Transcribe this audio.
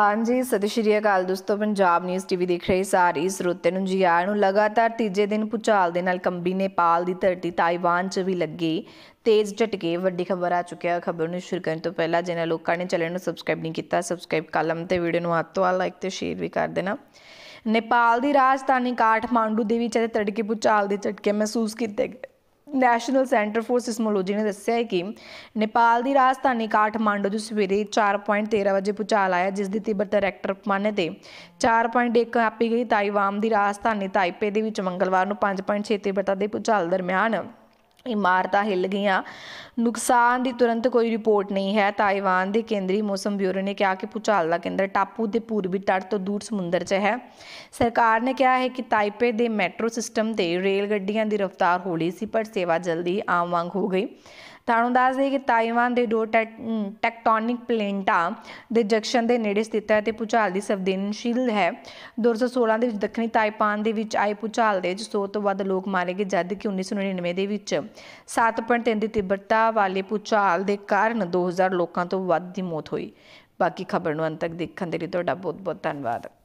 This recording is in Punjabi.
ਹਾਂਜੀ ਸਤਿ ਸ਼੍ਰੀ ਅਕਾਲ ਦੋਸਤੋ ਪੰਜਾਬ ਨਿਊਜ਼ ਟੀਵੀ ਦੇਖ ਰਹੇ ਸਾਰੇ ਸਰੋਤਿਆਂ ਨੂੰ ਜੀ ਆਇਆਂ ਨੂੰ ਲਗਾਤਾਰ ਤੀਜੇ ਦਿਨ ਪੁਚਾਲ ਦੇ ਨਾਲ ਕੰਬੀ ਨੇਪਾਲ ਦੀ ਧਰਤੀ ਤਾਈਵਾਨ 'ਚ ਵੀ ਲੱਗੀ ਤੇਜ਼ ਝਟਕੇ ਵੱਡੀ ਖਬਰ ਆ ਚੁੱਕਿਆ ਖਬਰ ਨੂੰ ਸ਼ੁਰੂ ਕਰਨ ਤੋਂ ਪਹਿਲਾਂ ਜਿਹਨਾਂ ਲੋਕਾਂ ਨੇ ਚੈਨਲ ਨੂੰ ਸਬਸਕ੍ਰਾਈਬ ਨਹੀਂ ਕੀਤਾ ਸਬਸਕ੍ਰਾਈਬ ਕਲਮ ਤੇ ਵੀਡੀਓ ਨੂੰ ਹੱਥ ਤੋਂ ਲਾਈਕ ਤੇ ਸ਼ੇਅਰ ਵੀ ਕਰ ਦੇਣਾ ਨੇਪਾਲ ਦੀ ਰਾਜਧਾਨੀ ਕਾਠਮਾਂਡੂ ਦੇ ਵਿੱਚ ਤੜਕੇ ਪੁਚਾਲ ਦੇ ਝਟਕੇ ਮਹਿਸੂਸ ਕੀਤੇ ਗਏ ਨੈਸ਼ਨਲ ਸੈਂਟਰ ਫੋਰ ਸਿਸਮੋਲੋਜੀ ਨੇ ਦੱਸਿਆ ਹੈ ਕਿ ਨੇਪਾਲ ਦੀ ਰਾਜਧਾਨੀ ਕਾਠਮਾਂਡੂ ਜੋ ਸਵੇਰੇ 4.13 ਵਜੇ ਪੁਚਾਲ ਆਇਆ ਜਿਸ ਦੀ ਤੀਬਰਤਾ ਰੈਕਟਰ ਪਮਾਨੇ ਤੇ 4.1 ਆਪੀ ਗਈ ਤਾਈਵਾਨ ਦੀ ਰਾਜਧਾਨੀ ਤਾਈਪੇ ਦੇ ਵਿੱਚ ਮੰਗਲਵਾਰ ਨੂੰ 5.6 ਤੀਬਰਤਾ ਦੇ ਪੁਚਾਲ ਦਰਮਿਆਨ ਇਮਾਰਤਾਂ ਹਿੱਲ ਗਈਆਂ ਨੁਕਸਾਨ ਦੀ ਤੁਰੰਤ ਕੋਈ ਰਿਪੋਰਟ ਨਹੀਂ ਹੈ ਤਾਈਵਾਨ ਦੇ ਕੇਂਦਰੀ ਮੌਸਮ ਬਿਊਰੋ ਨੇ ਕਿਹਾ ਕਿ ਪੁਚਾਲ ਦਾ ਕੇਂਦਰ ਟਾਪੂ ਦੇ ਪੂਰਬੀ ਤੱਟ ਤੋਂ ਦੂਰ ਸਮੁੰਦਰ 'ਚ ਹੈ ਸਰਕਾਰ ਨੇ ਕਿਹਾ ਹੈ ਕਿ ਤਾਈਪੇ ਦੇ ਮੈਟਰੋ ਸਿਸਟਮ ਤੇ ਰੇਲ ਗੱਡੀਆਂ ਦੀ ਰਫ਼ਤਾਰ ਹੌਲੀ ਸੀ ਪਰ ਸੇਵਾ ਜਲਦੀ ਆਮ ਵਾਂਗ ਹੋ ਗਈ ਤੁਹਾਨੂੰ ਦੱਸ ਦੇ ਕਿ ਤਾਈਵਾਨ ਦੇ ਦੋ ਟੈਕਟੋਨਿਕ ਪਲੇਟਾਂ ਦੇ ਜੰਕਸ਼ਨ ਦੇ ਨੇੜੇ ਸਥਿਤ ਹੈ ਤੇ ਪੁਚਾਲ ਦੀ ਸੰਵੇਦਨਸ਼ੀਲ ਹੈ 2016 ਦੇ ਵਿੱਚ ਦੱਖਣੀ ਤਾਈਪਾਨ ਦੇ ਵਿੱਚ ਆਏ ਪੁਚਾਲ ਦੇ 100 ਤੋਂ ਵੱਧ ਲੋਕ ਮਾਰੇ ਗਏ ਜਦ ਕਿ 1999 ਦੇ ਵਿੱਚ 7.3 ਦੀ ਤੀਬਰਤਾ ਵਾਲੇ ਪੁਚਾਲ ਦੇ ਕਾਰਨ 2000 ਲੋਕਾਂ ਤੋਂ ਵੱਧ ਦੀ ਮੌਤ ਹੋਈ ਬਾਕੀ ਖਬਰ ਨੂੰ ਅੰਤ ਤੱਕ ਦੇਖਣ ਦੇ ਲਈ ਤੁਹਾਡਾ ਬਹੁਤ ਬਹੁਤ ਧੰਨਵਾਦ